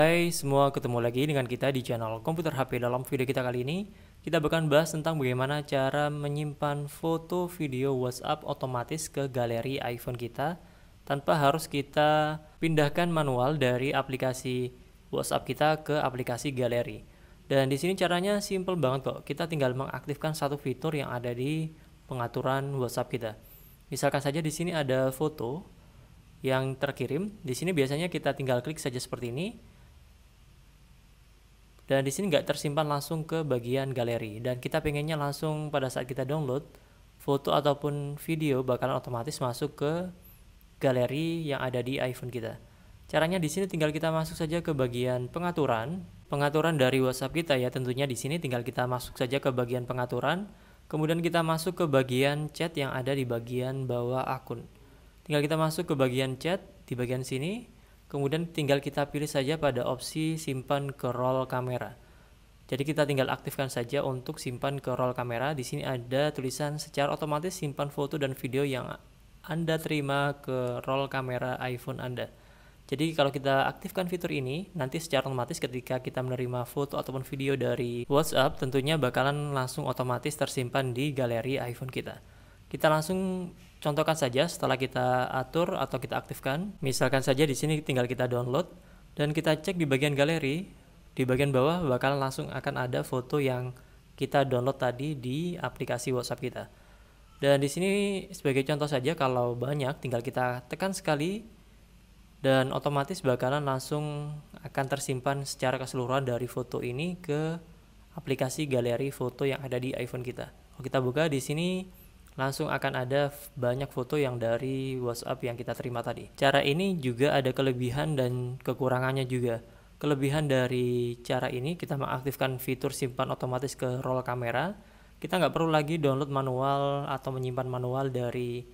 Hai semua, ketemu lagi dengan kita di channel Komputer HP. Dalam video kita kali ini, kita akan bahas tentang bagaimana cara menyimpan foto video WhatsApp otomatis ke galeri iPhone kita tanpa harus kita pindahkan manual dari aplikasi WhatsApp kita ke aplikasi galeri. Dan di sini caranya simple banget kok. Kita tinggal mengaktifkan satu fitur yang ada di pengaturan WhatsApp kita. Misalkan saja di sini ada foto yang terkirim. Di sini biasanya kita tinggal klik saja seperti ini dan di sini nggak tersimpan langsung ke bagian galeri dan kita pengennya langsung pada saat kita download foto ataupun video bakalan otomatis masuk ke galeri yang ada di iPhone kita caranya di sini tinggal kita masuk saja ke bagian pengaturan pengaturan dari WhatsApp kita ya tentunya di sini tinggal kita masuk saja ke bagian pengaturan kemudian kita masuk ke bagian chat yang ada di bagian bawah akun tinggal kita masuk ke bagian chat di bagian sini kemudian tinggal kita pilih saja pada opsi simpan ke roll kamera jadi kita tinggal aktifkan saja untuk simpan ke roll kamera di sini ada tulisan secara otomatis simpan foto dan video yang anda terima ke roll kamera iPhone Anda jadi kalau kita aktifkan fitur ini, nanti secara otomatis ketika kita menerima foto ataupun video dari WhatsApp, tentunya bakalan langsung otomatis tersimpan di galeri iPhone kita. Kita langsung contohkan saja setelah kita atur atau kita aktifkan. Misalkan saja di sini tinggal kita download dan kita cek di bagian galeri. Di bagian bawah bakalan langsung akan ada foto yang kita download tadi di aplikasi WhatsApp kita. Dan di sini sebagai contoh saja kalau banyak tinggal kita tekan sekali dan otomatis bakalan langsung akan tersimpan secara keseluruhan dari foto ini ke aplikasi galeri foto yang ada di iPhone kita. Kalau kita buka di sini langsung akan ada banyak foto yang dari WhatsApp yang kita terima tadi. Cara ini juga ada kelebihan dan kekurangannya juga. Kelebihan dari cara ini kita mengaktifkan fitur simpan otomatis ke roll kamera. Kita nggak perlu lagi download manual atau menyimpan manual dari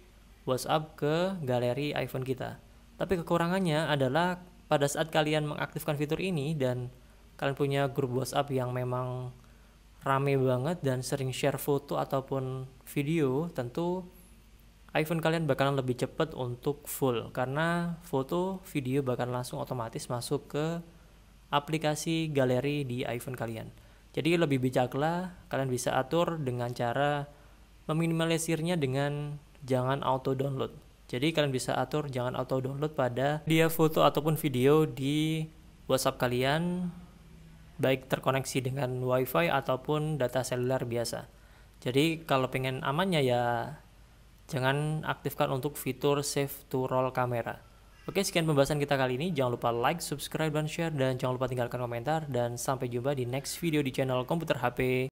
WhatsApp ke galeri iPhone kita. Tapi kekurangannya adalah pada saat kalian mengaktifkan fitur ini dan kalian punya grup WhatsApp yang memang rame banget dan sering share foto ataupun video tentu iPhone kalian bakalan lebih cepat untuk full karena foto video bahkan langsung otomatis masuk ke aplikasi galeri di iPhone kalian jadi lebih bijaklah kalian bisa atur dengan cara meminimalisirnya dengan jangan auto download jadi kalian bisa atur jangan auto download pada dia foto ataupun video di WhatsApp kalian baik terkoneksi dengan WiFi ataupun data seluler biasa. Jadi kalau pengen amannya ya jangan aktifkan untuk fitur save to roll kamera. Oke, sekian pembahasan kita kali ini. Jangan lupa like, subscribe, dan share. Dan jangan lupa tinggalkan komentar. Dan sampai jumpa di next video di channel Komputer HP.